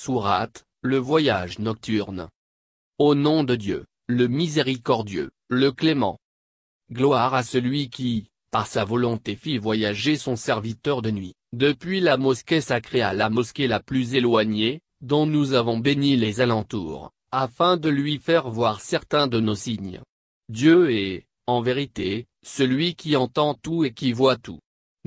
Sourate, le voyage nocturne. Au nom de Dieu, le miséricordieux, le clément. Gloire à celui qui, par sa volonté fit voyager son serviteur de nuit, depuis la mosquée sacrée à la mosquée la plus éloignée, dont nous avons béni les alentours, afin de lui faire voir certains de nos signes. Dieu est, en vérité, celui qui entend tout et qui voit tout.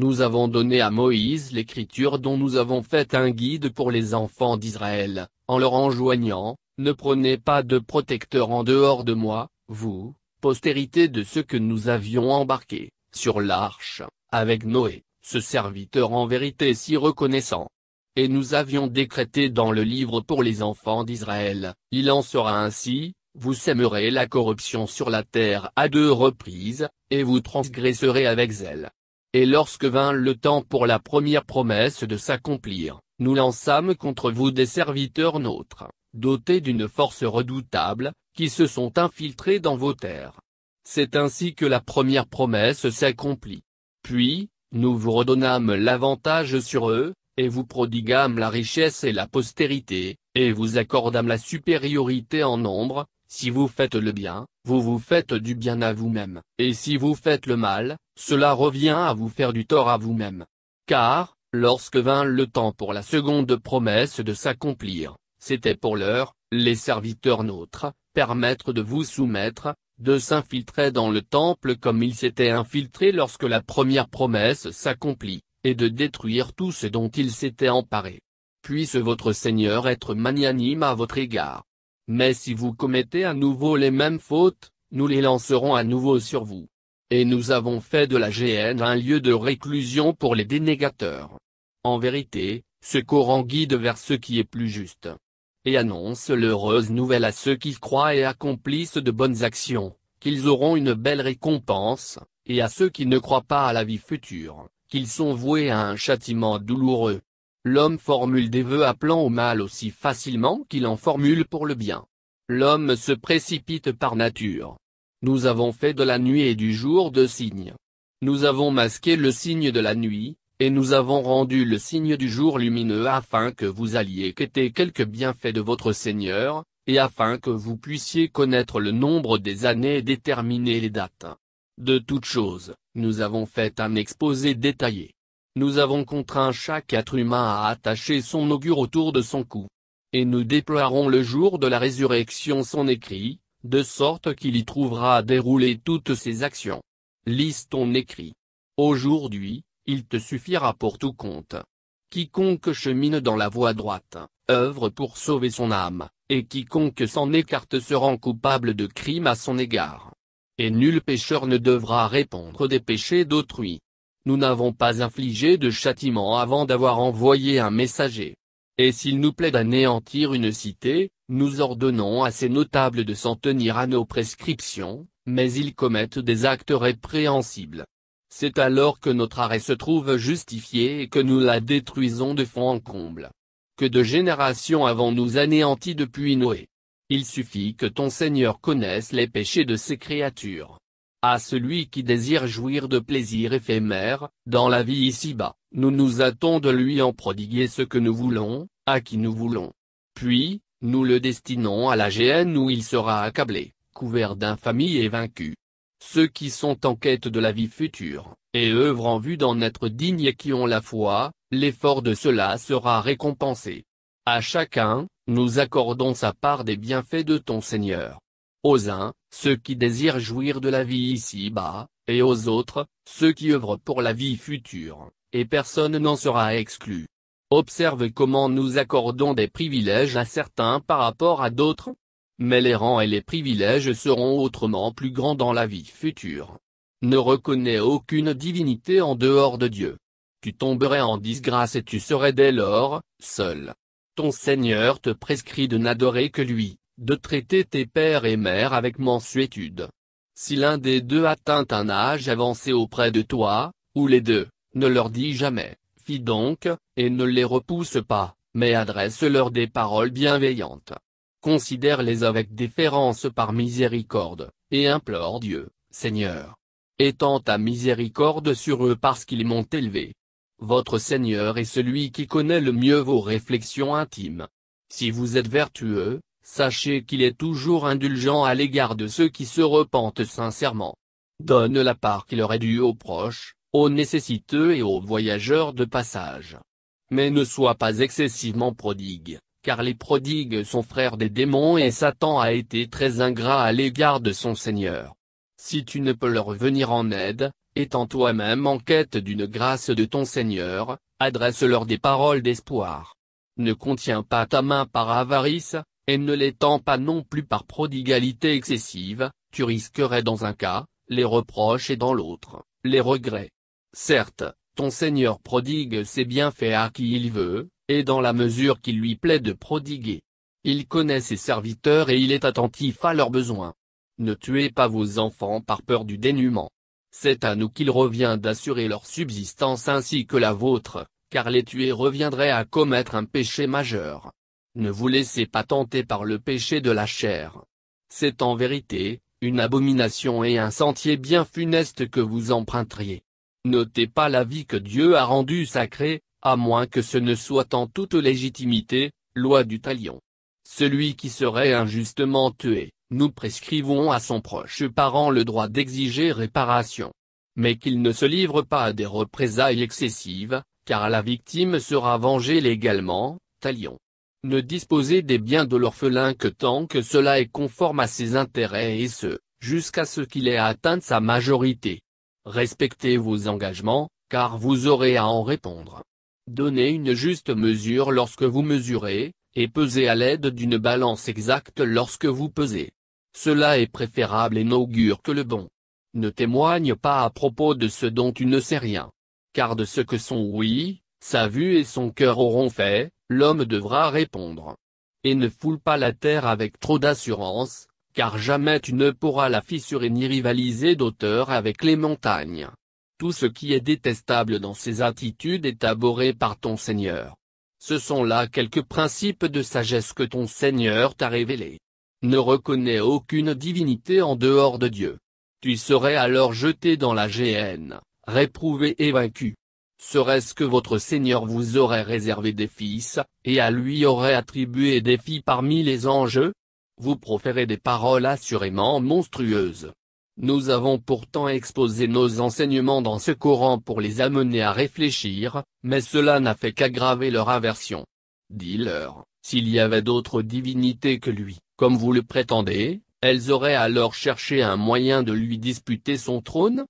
Nous avons donné à Moïse l'écriture dont nous avons fait un guide pour les enfants d'Israël, en leur enjoignant, ne prenez pas de protecteur en dehors de moi, vous, postérité de ceux que nous avions embarqué, sur l'arche, avec Noé, ce serviteur en vérité si reconnaissant. Et nous avions décrété dans le livre pour les enfants d'Israël, il en sera ainsi, vous sèmerez la corruption sur la terre à deux reprises, et vous transgresserez avec zèle. Et lorsque vint le temps pour la première promesse de s'accomplir, nous lançâmes contre vous des serviteurs nôtres, dotés d'une force redoutable, qui se sont infiltrés dans vos terres. C'est ainsi que la première promesse s'accomplit. Puis, nous vous redonnâmes l'avantage sur eux, et vous prodiguâmes la richesse et la postérité, et vous accordâmes la supériorité en nombre, si vous faites le bien, vous vous faites du bien à vous-même, et si vous faites le mal, cela revient à vous faire du tort à vous-même. Car, lorsque vint le temps pour la seconde promesse de s'accomplir, c'était pour l'heure, les serviteurs nôtres, permettre de vous soumettre, de s'infiltrer dans le temple comme ils s'étaient infiltrés lorsque la première promesse s'accomplit, et de détruire tout ce dont ils s'étaient emparés. Puisse votre Seigneur être magnanime à votre égard mais si vous commettez à nouveau les mêmes fautes, nous les lancerons à nouveau sur vous. Et nous avons fait de la GN un lieu de réclusion pour les dénégateurs. En vérité, ce Coran guide vers ce qui est plus juste. Et annonce l'heureuse nouvelle à ceux qui croient et accomplissent de bonnes actions, qu'ils auront une belle récompense, et à ceux qui ne croient pas à la vie future, qu'ils sont voués à un châtiment douloureux. L'homme formule des vœux appelant au mal aussi facilement qu'il en formule pour le bien. L'homme se précipite par nature. Nous avons fait de la nuit et du jour deux signes. Nous avons masqué le signe de la nuit, et nous avons rendu le signe du jour lumineux afin que vous alliez quêter quelques bienfaits de votre Seigneur, et afin que vous puissiez connaître le nombre des années et déterminer les dates. De toutes choses, nous avons fait un exposé détaillé. Nous avons contraint chaque être humain à attacher son augure autour de son cou. Et nous déploierons le jour de la résurrection son écrit, de sorte qu'il y trouvera à dérouler toutes ses actions. Lise ton écrit. Aujourd'hui, il te suffira pour tout compte. Quiconque chemine dans la voie droite, œuvre pour sauver son âme, et quiconque s'en écarte se rend coupable de crimes à son égard. Et nul pécheur ne devra répondre des péchés d'autrui. Nous n'avons pas infligé de châtiment avant d'avoir envoyé un messager. Et s'il nous plaît d'anéantir une cité, nous ordonnons à ses notables de s'en tenir à nos prescriptions, mais ils commettent des actes répréhensibles. C'est alors que notre arrêt se trouve justifié et que nous la détruisons de fond en comble. Que de générations avons-nous anéanti depuis Noé Il suffit que ton Seigneur connaisse les péchés de ses créatures. À celui qui désire jouir de plaisirs éphémères, dans la vie ici-bas, nous nous hâtons de lui en prodiguer ce que nous voulons, à qui nous voulons. Puis, nous le destinons à la géhenne où il sera accablé, couvert d'infamie et vaincu. Ceux qui sont en quête de la vie future, et œuvrent en vue d'en être dignes et qui ont la foi, l'effort de cela sera récompensé. À chacun, nous accordons sa part des bienfaits de ton Seigneur aux uns, ceux qui désirent jouir de la vie ici-bas, et aux autres, ceux qui œuvrent pour la vie future, et personne n'en sera exclu. Observe comment nous accordons des privilèges à certains par rapport à d'autres. Mais les rangs et les privilèges seront autrement plus grands dans la vie future. Ne reconnais aucune divinité en dehors de Dieu. Tu tomberais en disgrâce et tu serais dès lors, seul. Ton Seigneur te prescrit de n'adorer que lui de traiter tes pères et mères avec mansuétude. Si l'un des deux atteint un âge avancé auprès de toi, ou les deux, ne leur dis jamais, fis donc, et ne les repousse pas, mais adresse-leur des paroles bienveillantes. Considère-les avec déférence par miséricorde, et implore Dieu, Seigneur. Étends ta miséricorde sur eux parce qu'ils m'ont élevé. Votre Seigneur est celui qui connaît le mieux vos réflexions intimes. Si vous êtes vertueux, Sachez qu'il est toujours indulgent à l'égard de ceux qui se repentent sincèrement. Donne la part qui leur est due aux proches, aux nécessiteux et aux voyageurs de passage. Mais ne sois pas excessivement prodigue, car les prodigues sont frères des démons et Satan a été très ingrat à l'égard de son Seigneur. Si tu ne peux leur venir en aide, étant toi-même en quête d'une grâce de ton Seigneur, adresse-leur des paroles d'espoir. Ne contiens pas ta main par avarice, et ne l'étant pas non plus par prodigalité excessive, tu risquerais dans un cas, les reproches et dans l'autre, les regrets. Certes, ton Seigneur prodigue ses bienfaits à qui il veut, et dans la mesure qu'il lui plaît de prodiguer. Il connaît ses serviteurs et il est attentif à leurs besoins. Ne tuez pas vos enfants par peur du dénuement. C'est à nous qu'il revient d'assurer leur subsistance ainsi que la vôtre, car les tuer reviendrait à commettre un péché majeur. Ne vous laissez pas tenter par le péché de la chair. C'est en vérité, une abomination et un sentier bien funeste que vous emprunteriez. Notez pas la vie que Dieu a rendue sacrée, à moins que ce ne soit en toute légitimité, loi du talion. Celui qui serait injustement tué, nous prescrivons à son proche parent le droit d'exiger réparation. Mais qu'il ne se livre pas à des représailles excessives, car la victime sera vengée légalement, talion ne disposez des biens de l'orphelin que tant que cela est conforme à ses intérêts et ce, jusqu'à ce qu'il ait atteint sa majorité. Respectez vos engagements, car vous aurez à en répondre. Donnez une juste mesure lorsque vous mesurez, et pesez à l'aide d'une balance exacte lorsque vous pesez. Cela est préférable et n'augure que le bon. Ne témoigne pas à propos de ce dont tu ne sais rien. Car de ce que son oui, sa vue et son cœur auront fait, l'homme devra répondre. Et ne foule pas la terre avec trop d'assurance, car jamais tu ne pourras la fissurer ni rivaliser d'auteur avec les montagnes. Tout ce qui est détestable dans ces attitudes est abhorré par ton Seigneur. Ce sont là quelques principes de sagesse que ton Seigneur t'a révélés. Ne reconnais aucune divinité en dehors de Dieu. Tu serais alors jeté dans la géhenne, réprouvé et vaincu serait-ce que votre Seigneur vous aurait réservé des fils, et à lui aurait attribué des filles parmi les enjeux Vous proférez des paroles assurément monstrueuses. Nous avons pourtant exposé nos enseignements dans ce Coran pour les amener à réfléchir, mais cela n'a fait qu'aggraver leur aversion. Dis-leur, s'il y avait d'autres divinités que lui, comme vous le prétendez, elles auraient alors cherché un moyen de lui disputer son trône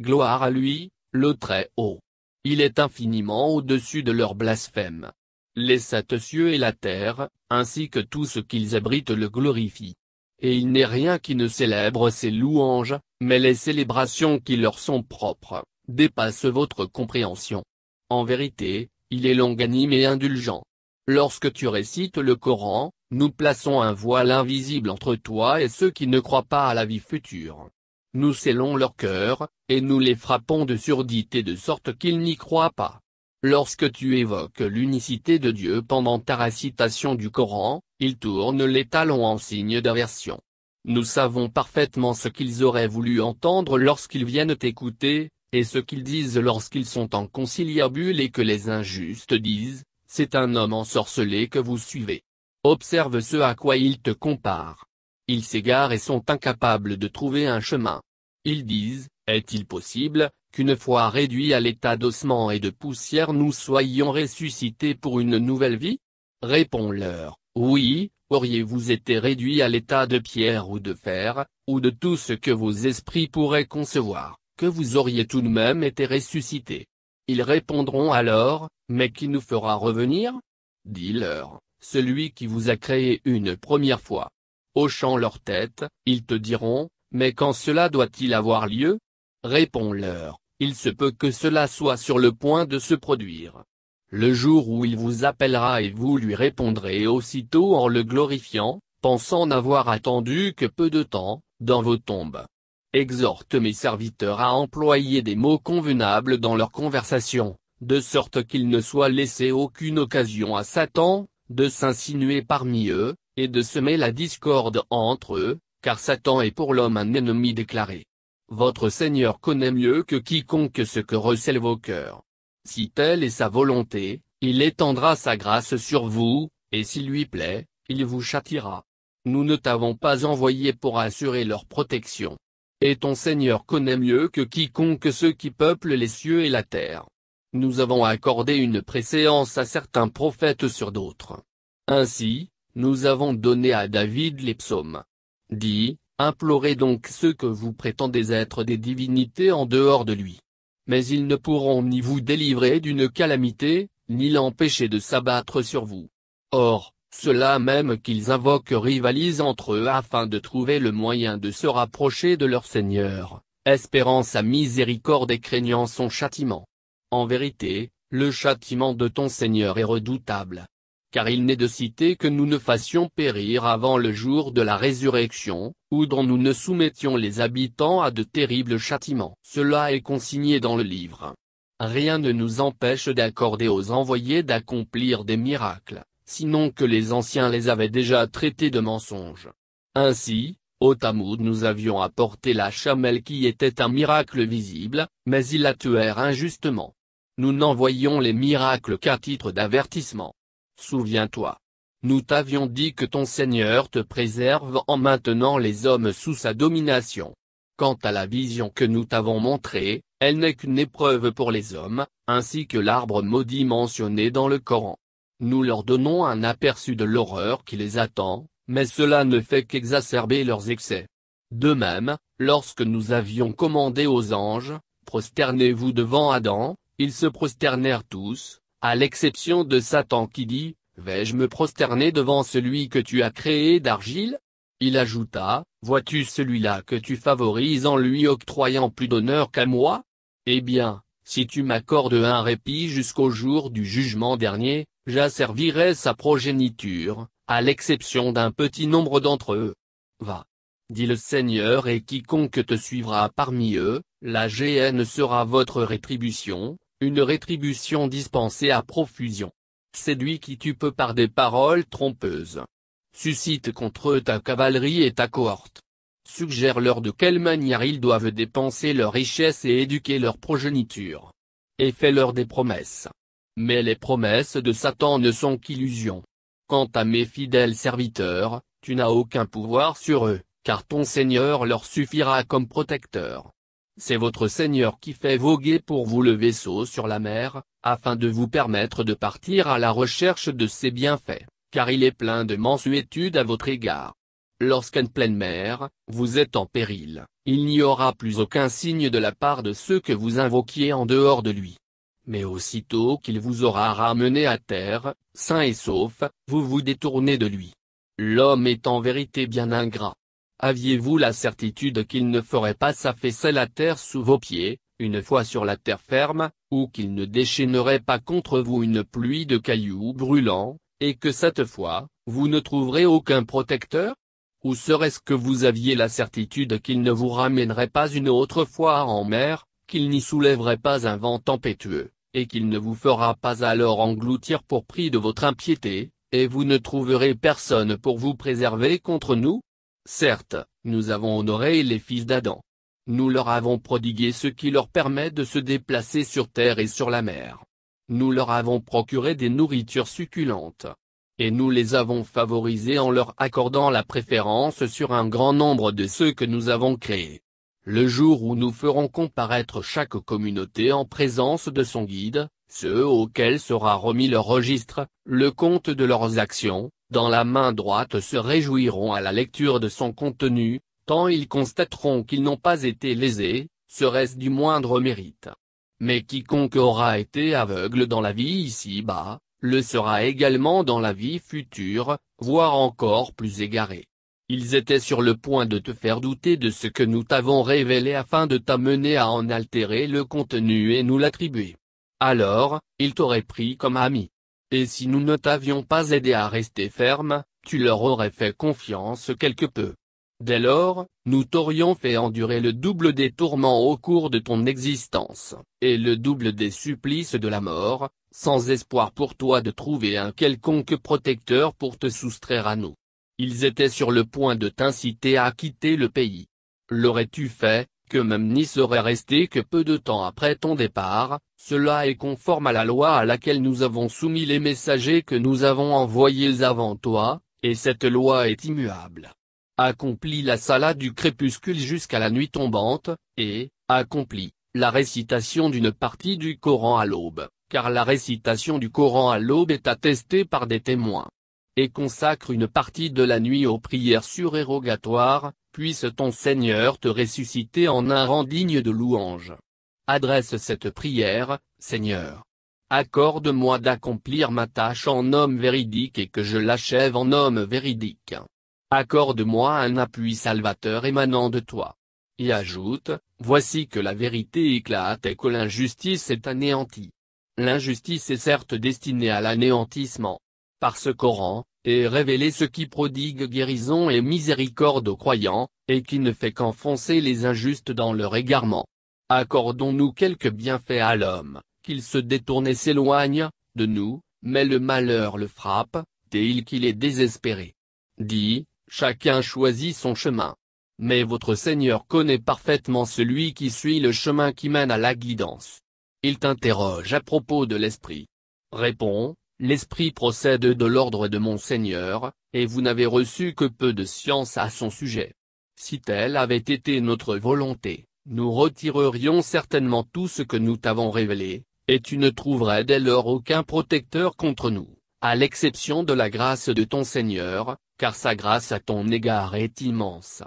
Gloire à lui, le Très-Haut. Il est infiniment au-dessus de leur blasphème. Les sept cieux et la terre, ainsi que tout ce qu'ils abritent le glorifient. Et il n'est rien qui ne célèbre ses louanges, mais les célébrations qui leur sont propres, dépassent votre compréhension. En vérité, il est longanime et indulgent. Lorsque tu récites le Coran, nous plaçons un voile invisible entre toi et ceux qui ne croient pas à la vie future nous scellons leur cœur, et nous les frappons de surdité de sorte qu'ils n'y croient pas. Lorsque tu évoques l'unicité de Dieu pendant ta récitation du Coran, ils tournent les talons en signe d'aversion. Nous savons parfaitement ce qu'ils auraient voulu entendre lorsqu'ils viennent t'écouter, et ce qu'ils disent lorsqu'ils sont en conciliabule et que les injustes disent, c'est un homme ensorcelé que vous suivez. Observe ce à quoi ils te comparent. Ils s'égarent et sont incapables de trouver un chemin. Ils disent, est-il possible, qu'une fois réduits à l'état d'ossement et de poussière nous soyons ressuscités pour une nouvelle vie Réponds-leur, oui, auriez-vous été réduits à l'état de pierre ou de fer, ou de tout ce que vos esprits pourraient concevoir, que vous auriez tout de même été ressuscités. Ils répondront alors, mais qui nous fera revenir Dis-leur, celui qui vous a créé une première fois hochant leur tête, ils te diront, mais quand cela doit-il avoir lieu Réponds-leur, il se peut que cela soit sur le point de se produire. Le jour où il vous appellera et vous lui répondrez aussitôt en le glorifiant, pensant n'avoir attendu que peu de temps, dans vos tombes. Exhorte mes serviteurs à employer des mots convenables dans leur conversation, de sorte qu'il ne soit laissé aucune occasion à Satan, de s'insinuer parmi eux, et de semer la discorde entre eux, car Satan est pour l'homme un ennemi déclaré. Votre Seigneur connaît mieux que quiconque ce que recèlent vos cœurs. Si telle est sa volonté, il étendra sa grâce sur vous, et s'il lui plaît, il vous châtira. Nous ne t'avons pas envoyé pour assurer leur protection. Et ton Seigneur connaît mieux que quiconque ceux qui peuplent les cieux et la terre. Nous avons accordé une préséance à certains prophètes sur d'autres. Ainsi, nous avons donné à David les psaumes. Dis, implorez donc ceux que vous prétendez être des divinités en dehors de lui. Mais ils ne pourront ni vous délivrer d'une calamité, ni l'empêcher de s'abattre sur vous. Or, ceux-là même qu'ils invoquent rivalisent entre eux afin de trouver le moyen de se rapprocher de leur Seigneur, espérant sa miséricorde et craignant son châtiment. En vérité, le châtiment de ton Seigneur est redoutable car il n'est de cité que nous ne fassions périr avant le jour de la résurrection, ou dont nous ne soumettions les habitants à de terribles châtiments. Cela est consigné dans le livre. Rien ne nous empêche d'accorder aux envoyés d'accomplir des miracles, sinon que les anciens les avaient déjà traités de mensonges. Ainsi, au Tamoud nous avions apporté la chamelle qui était un miracle visible, mais ils la tuèrent injustement. Nous n'envoyons les miracles qu'à titre d'avertissement. Souviens-toi. Nous t'avions dit que ton Seigneur te préserve en maintenant les hommes sous sa domination. Quant à la vision que nous t'avons montrée, elle n'est qu'une épreuve pour les hommes, ainsi que l'arbre maudit mentionné dans le Coran. Nous leur donnons un aperçu de l'horreur qui les attend, mais cela ne fait qu'exacerber leurs excès. De même, lorsque nous avions commandé aux anges, Prosternez-vous devant Adam, ils se prosternèrent tous, à l'exception de Satan qui dit, vais-je me prosterner devant celui que tu as créé d'argile Il ajouta, vois-tu celui-là que tu favorises en lui octroyant plus d'honneur qu'à moi Eh bien, si tu m'accordes un répit jusqu'au jour du jugement dernier, j'asservirai sa progéniture, à l'exception d'un petit nombre d'entre eux. Va dit le Seigneur et quiconque te suivra parmi eux, la GN sera votre rétribution, une rétribution dispensée à profusion. Séduis qui tu peux par des paroles trompeuses. Suscite contre eux ta cavalerie et ta cohorte. Suggère-leur de quelle manière ils doivent dépenser leurs richesses et éduquer leur progéniture. Et fais-leur des promesses. Mais les promesses de Satan ne sont qu'illusions. Quant à mes fidèles serviteurs, tu n'as aucun pouvoir sur eux, car ton Seigneur leur suffira comme protecteur. C'est votre Seigneur qui fait voguer pour vous le vaisseau sur la mer, afin de vous permettre de partir à la recherche de ses bienfaits, car il est plein de mansuétude à votre égard. Lorsqu'en pleine mer, vous êtes en péril, il n'y aura plus aucun signe de la part de ceux que vous invoquiez en dehors de lui. Mais aussitôt qu'il vous aura ramené à terre, sain et sauf, vous vous détournez de lui. L'homme est en vérité bien ingrat aviez-vous la certitude qu'il ne ferait pas s'affaisser la terre sous vos pieds, une fois sur la terre ferme, ou qu'il ne déchaînerait pas contre vous une pluie de cailloux brûlants, et que cette fois, vous ne trouverez aucun protecteur Ou serait-ce que vous aviez la certitude qu'il ne vous ramènerait pas une autre fois en mer, qu'il n'y soulèverait pas un vent tempétueux, et qu'il ne vous fera pas alors engloutir pour prix de votre impiété, et vous ne trouverez personne pour vous préserver contre nous Certes, nous avons honoré les fils d'Adam. Nous leur avons prodigué ce qui leur permet de se déplacer sur terre et sur la mer. Nous leur avons procuré des nourritures succulentes. Et nous les avons favorisés en leur accordant la préférence sur un grand nombre de ceux que nous avons créés. Le jour où nous ferons comparaître chaque communauté en présence de son guide, ceux auxquels sera remis le registre, le compte de leurs actions, dans la main droite se réjouiront à la lecture de son contenu, tant ils constateront qu'ils n'ont pas été lésés, serait-ce du moindre mérite. Mais quiconque aura été aveugle dans la vie ici-bas, le sera également dans la vie future, voire encore plus égaré. Ils étaient sur le point de te faire douter de ce que nous t'avons révélé afin de t'amener à en altérer le contenu et nous l'attribuer. Alors, ils t'auraient pris comme ami. Et si nous ne t'avions pas aidé à rester ferme, tu leur aurais fait confiance quelque peu. Dès lors, nous t'aurions fait endurer le double des tourments au cours de ton existence, et le double des supplices de la mort, sans espoir pour toi de trouver un quelconque protecteur pour te soustraire à nous. Ils étaient sur le point de t'inciter à quitter le pays. L'aurais-tu fait, que même n'y serait resté que peu de temps après ton départ, cela est conforme à la loi à laquelle nous avons soumis les messagers que nous avons envoyés avant toi, et cette loi est immuable. Accomplis la salade du crépuscule jusqu'à la nuit tombante, et, accomplis, la récitation d'une partie du Coran à l'aube, car la récitation du Coran à l'aube est attestée par des témoins. Et consacre une partie de la nuit aux prières surérogatoires, puisse ton Seigneur te ressusciter en un rang digne de louange adresse cette prière, Seigneur. Accorde-moi d'accomplir ma tâche en homme véridique et que je l'achève en homme véridique. Accorde-moi un appui salvateur émanant de toi. Et ajoute, voici que la vérité éclate et que l'injustice est anéantie. L'injustice est certes destinée à l'anéantissement. Par ce Coran, est révélé ce qui prodigue guérison et miséricorde aux croyants, et qui ne fait qu'enfoncer les injustes dans leur égarement. Accordons-nous quelques bienfaits à l'homme, qu'il se détourne et s'éloigne, de nous, mais le malheur le frappe, dès qu'il est désespéré. Dit, chacun choisit son chemin. Mais votre Seigneur connaît parfaitement celui qui suit le chemin qui mène à la guidance. Il t'interroge à propos de l'Esprit. Réponds, l'Esprit procède de l'ordre de mon Seigneur, et vous n'avez reçu que peu de science à son sujet. Si telle avait été notre volonté, nous retirerions certainement tout ce que nous t'avons révélé, et tu ne trouverais dès lors aucun protecteur contre nous, à l'exception de la grâce de ton Seigneur, car sa grâce à ton égard est immense.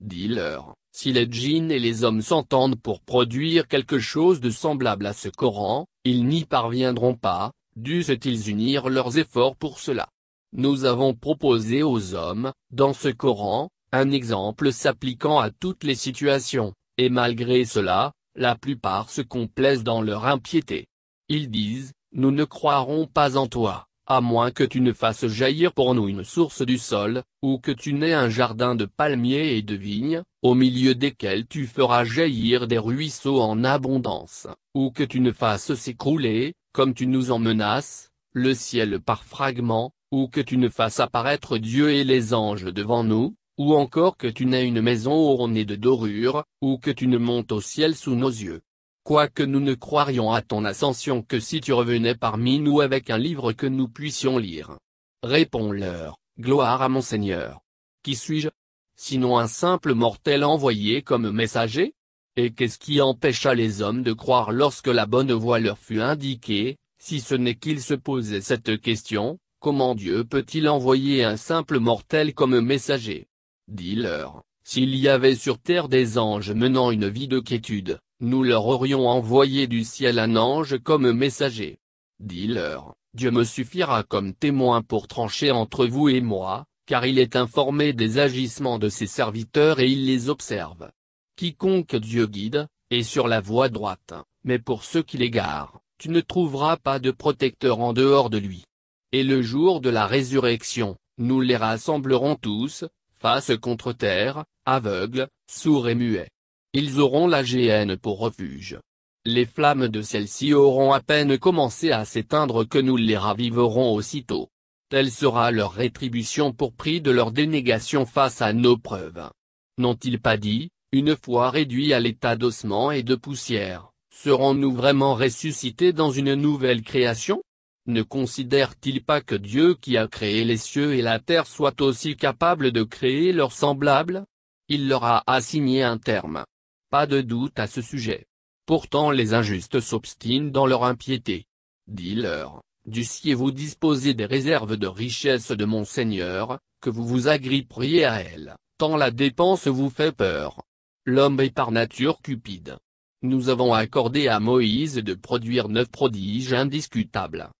Dis-leur, si les djinns et les hommes s'entendent pour produire quelque chose de semblable à ce Coran, ils n'y parviendront pas, dussent-ils unir leurs efforts pour cela. Nous avons proposé aux hommes, dans ce Coran, un exemple s'appliquant à toutes les situations, et malgré cela, la plupart se complaisent dans leur impiété. Ils disent, nous ne croirons pas en toi, à moins que tu ne fasses jaillir pour nous une source du sol, ou que tu n'aies un jardin de palmiers et de vignes, au milieu desquels tu feras jaillir des ruisseaux en abondance, ou que tu ne fasses s'écrouler, comme tu nous en menaces, le ciel par fragments, ou que tu ne fasses apparaître Dieu et les anges devant nous, ou encore que tu n'aies une maison ornée de dorures, ou que tu ne montes au ciel sous nos yeux. Quoique nous ne croirions à ton ascension que si tu revenais parmi nous avec un livre que nous puissions lire. Réponds-leur, gloire à mon Seigneur. Qui suis-je Sinon un simple mortel envoyé comme messager Et qu'est-ce qui empêcha les hommes de croire lorsque la bonne voie leur fut indiquée, si ce n'est qu'ils se posaient cette question, comment Dieu peut-il envoyer un simple mortel comme messager Dis-leur, s'il y avait sur terre des anges menant une vie de quiétude, nous leur aurions envoyé du ciel un ange comme messager. Dis-leur, Dieu me suffira comme témoin pour trancher entre vous et moi, car il est informé des agissements de ses serviteurs et il les observe. Quiconque Dieu guide, est sur la voie droite, mais pour ceux qui l'égarent, tu ne trouveras pas de protecteur en dehors de lui. Et le jour de la résurrection, nous les rassemblerons tous, face contre terre, aveugles, sourds et muets. Ils auront la géhenne pour refuge. Les flammes de celle-ci auront à peine commencé à s'éteindre que nous les raviverons aussitôt. Telle sera leur rétribution pour prix de leur dénégation face à nos preuves. N'ont-ils pas dit, une fois réduits à l'état d'ossement et de poussière, serons-nous vraiment ressuscités dans une nouvelle création ne considère-t-il pas que Dieu qui a créé les cieux et la terre soit aussi capable de créer leurs semblables Il leur a assigné un terme. Pas de doute à ce sujet. Pourtant les injustes s'obstinent dans leur impiété. Dis-leur, dussiez-vous disposer des réserves de richesses de mon Seigneur, que vous vous agripperiez à elles, tant la dépense vous fait peur. L'homme est par nature cupide. Nous avons accordé à Moïse de produire neuf prodiges indiscutables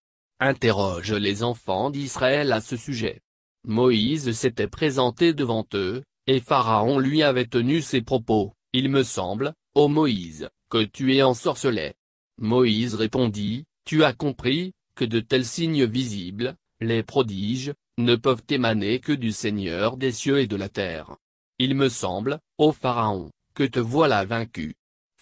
interroge les enfants d'Israël à ce sujet. Moïse s'était présenté devant eux, et Pharaon lui avait tenu ses propos, il me semble, ô Moïse, que tu es ensorcelé. Moïse répondit, tu as compris, que de tels signes visibles, les prodiges, ne peuvent émaner que du Seigneur des cieux et de la terre. Il me semble, ô Pharaon, que te voilà vaincu.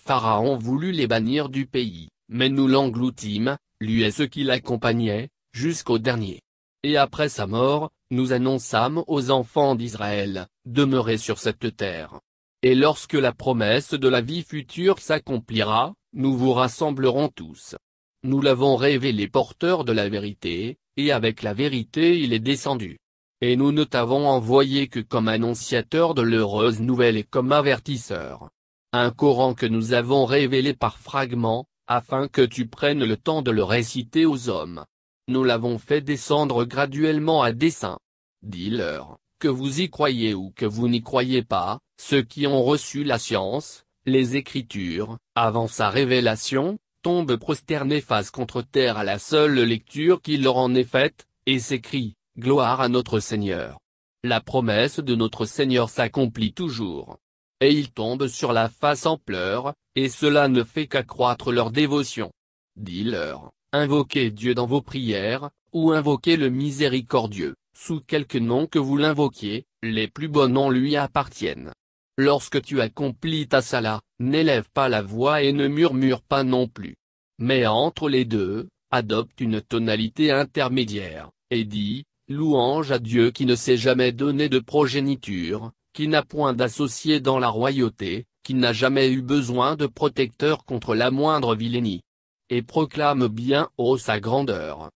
Pharaon voulut les bannir du pays, mais nous l'engloutîmes, lui est ce qui l'accompagnait, jusqu'au dernier. Et après sa mort, nous annonçâmes aux enfants d'Israël, demeurez sur cette terre. Et lorsque la promesse de la vie future s'accomplira, nous vous rassemblerons tous. Nous l'avons révélé porteur de la vérité, et avec la vérité il est descendu. Et nous ne t'avons envoyé que comme annonciateur de l'heureuse nouvelle et comme avertisseur. Un Coran que nous avons révélé par fragments, afin que tu prennes le temps de le réciter aux hommes. Nous l'avons fait descendre graduellement à dessein. Dis-leur, que vous y croyez ou que vous n'y croyez pas, ceux qui ont reçu la science, les Écritures, avant sa révélation, tombent prosternés face contre terre à la seule lecture qui leur en est faite, et s'écrient Gloire à notre Seigneur. La promesse de notre Seigneur s'accomplit toujours et ils tombent sur la face en pleurs, et cela ne fait qu'accroître leur dévotion. Dis-leur, invoquez Dieu dans vos prières, ou invoquez le miséricordieux, sous quelque nom que vous l'invoquiez, les plus beaux noms lui appartiennent. Lorsque tu accomplis ta sala, n'élève pas la voix et ne murmure pas non plus. Mais entre les deux, adopte une tonalité intermédiaire, et dis, louange à Dieu qui ne s'est jamais donné de progéniture, qui n'a point d'associé dans la royauté, qui n'a jamais eu besoin de protecteur contre la moindre vilainie. Et proclame bien haut sa grandeur.